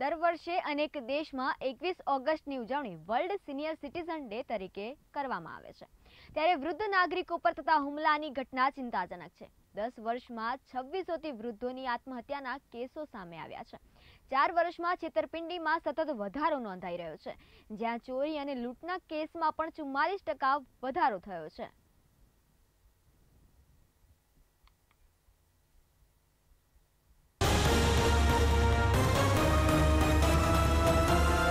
દર વર્ષે અનેક દેશમાં એકવીસ ઓગસ્ટની ઉજવણી વર્લ્ડ સિનિયર સિટીઝન ડે તરીકે કરવામાં આવે છે ત્યારે વૃદ્ધ નાગરિકો પર થતા હુમલાની ઘટના ચિંતાજનક છે દસ વર્ષમાં છવ્વીસોથી વૃદ્ધોની આત્મહત્યાના કેસો સામે આવ્યા છે ચાર વર્ષમાં છેતરપિંડીમાં સતત વધારો નોંધાઈ રહ્યો છે જ્યાં ચોરી અને લૂંટના કેસમાં પણ ચુમ્માલીસ ટકા વધારો થયો છે